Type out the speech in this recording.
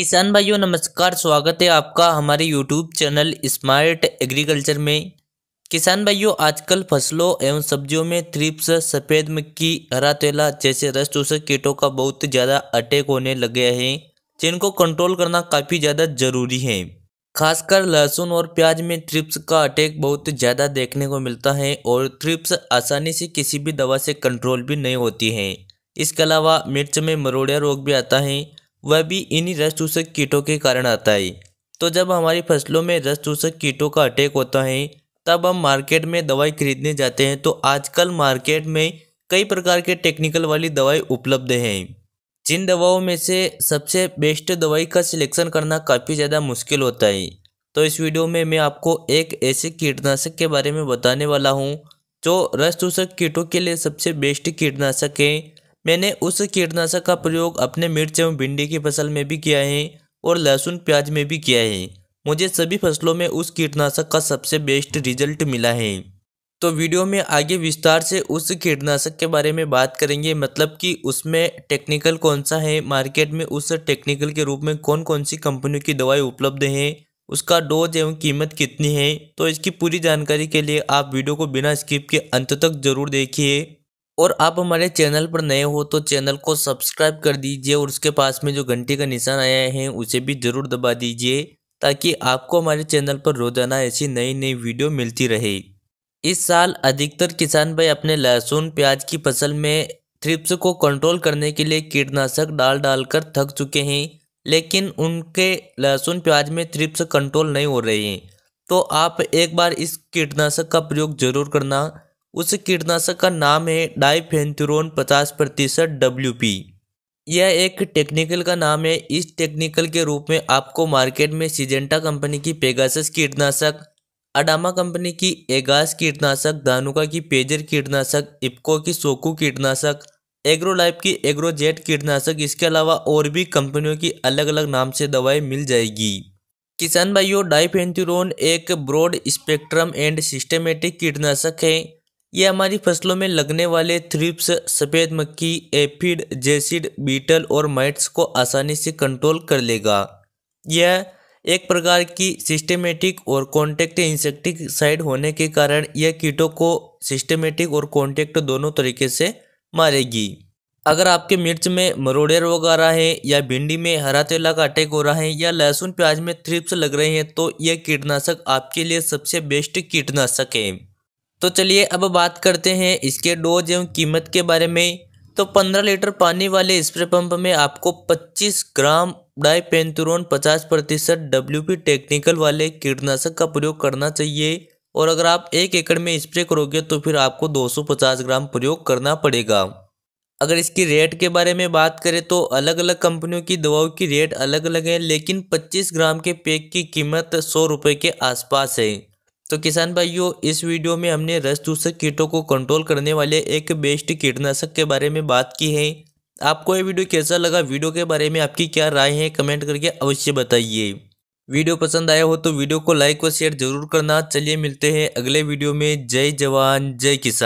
किसान भाइयों नमस्कार स्वागत है आपका हमारे यूट्यूब चैनल स्मार्ट एग्रीकल्चर में किसान भाइयों आजकल फसलों एवं सब्जियों में थ्रिप्स सफ़ेद मक्की हरा तेला जैसे रस चूसक कीटों का बहुत ज़्यादा अटैक होने लग गया है जिनको कंट्रोल करना काफ़ी ज़्यादा ज़रूरी है खासकर लहसुन और प्याज में थ्रिप्स का अटैक बहुत ज़्यादा देखने को मिलता है और थ्रिप्स आसानी से किसी भी दवा से कंट्रोल भी नहीं होती है इसके अलावा मिर्च में मरोड़िया रोग भी आता है वह भी इन्हीं रस चूसक कीटों के कारण आता है तो जब हमारी फसलों में रस चूसक कीटों का अटैक होता है तब हम मार्केट में दवाई खरीदने जाते हैं तो आजकल मार्केट में कई प्रकार के टेक्निकल वाली दवाई उपलब्ध हैं जिन दवाओं में से सबसे बेस्ट दवाई का सिलेक्शन करना काफ़ी ज़्यादा मुश्किल होता है तो इस वीडियो में मैं आपको एक ऐसे कीटनाशक के बारे में बताने वाला हूँ जो रस चूसक कीटों के लिए सबसे बेस्ट कीटनाशक है मैंने उस कीटनाशक का प्रयोग अपने मिर्च एवं भिंडी की फसल में भी किया है और लहसुन प्याज में भी किया है मुझे सभी फसलों में उस कीटनाशक का सबसे बेस्ट रिजल्ट मिला है तो वीडियो में आगे विस्तार से उस कीटनाशक के बारे में बात करेंगे मतलब कि उसमें टेक्निकल कौन सा है मार्केट में उस टेक्निकल के रूप में कौन कौन सी कंपनियों की दवाई उपलब्ध है उसका डोज एवं कीमत कितनी है तो इसकी पूरी जानकारी के लिए आप वीडियो को बिना स्किप के अंत तक जरूर देखिए और आप हमारे चैनल पर नए हो तो चैनल को सब्सक्राइब कर दीजिए और उसके पास में जो घंटे का निशान आया है उसे भी ज़रूर दबा दीजिए ताकि आपको हमारे चैनल पर रोज़ाना ऐसी नई नई वीडियो मिलती रहे इस साल अधिकतर किसान भाई अपने लहसुन प्याज की फसल में थ्रिप्स को कंट्रोल करने के लिए कीटनाशक डाल डालकर थक चुके हैं लेकिन उनके लहसुन प्याज में थ्रिप्स कंट्रोल नहीं हो रहे हैं तो आप एक बार इस कीटनाशक का प्रयोग ज़रूर करना उस कीटनाशक का नाम है डाइफेंथ्यूरोन पचास प्रतिशत डब्ल्यू पी यह एक टेक्निकल का नाम है इस टेक्निकल के रूप में आपको मार्केट में सिजेंटा कंपनी की पेगासस कीटनाशक अडामा कंपनी की एगास कीटनाशक धानुका की पेजर कीटनाशक इप्को की सोकू कीटनाशक एग्रोलाइफ की एग्रोजेट कीटनाशक इसके अलावा और भी कंपनियों की अलग अलग नाम से दवाई मिल जाएगी किसान भाइयों डाइफेंथ्यूरोन एक ब्रॉड स्पेक्ट्रम एंड सिस्टेमेटिक कीटनाशक है ये हमारी फसलों में लगने वाले थ्रिप्स सफ़ेद मक्खी एफिड जेसिड बीटल और माइट्स को आसानी से कंट्रोल कर लेगा यह एक प्रकार की सिस्टेमेटिक और कॉन्टेक्ट इंसेक्टिक साइड होने के कारण यह कीटों को सिस्टेमेटिक और कॉन्टेक्ट दोनों तरीके से मारेगी अगर आपके मिर्च में मरोड़े रोग आ रहा है या भिंडी में हरा तेला का अटैक हो रहा है या लहसुन प्याज में थ्रिप्स लग रहे हैं तो यह कीटनाशक आपके लिए सबसे बेस्ट कीटनाशक है तो चलिए अब बात करते हैं इसके डोज एवं कीमत के बारे में तो 15 लीटर पानी वाले स्प्रे पंप में आपको 25 ग्राम डाई पेंथुरोन पचास प्रतिशत डब्ल्यू टेक्निकल वाले कीटनाशक का प्रयोग करना चाहिए और अगर आप एक एकड़ में स्प्रे करोगे तो फिर आपको 250 ग्राम प्रयोग करना पड़ेगा अगर इसकी रेट के बारे में बात करें तो अलग अलग कंपनियों की दवाओं की रेट अलग अलग है लेकिन 25 ग्राम के पैक की कीमत सौ रुपये के आसपास है तो किसान भाइयों इस वीडियो में हमने रस दूसरे कीटों को कंट्रोल करने वाले एक बेस्ट कीटनाशक के बारे में बात की है आपको ये वीडियो कैसा लगा वीडियो के बारे में आपकी क्या राय है कमेंट करके अवश्य बताइए वीडियो पसंद आया हो तो वीडियो को लाइक और शेयर जरूर करना चलिए मिलते हैं अगले वीडियो में जय जवान जय किसान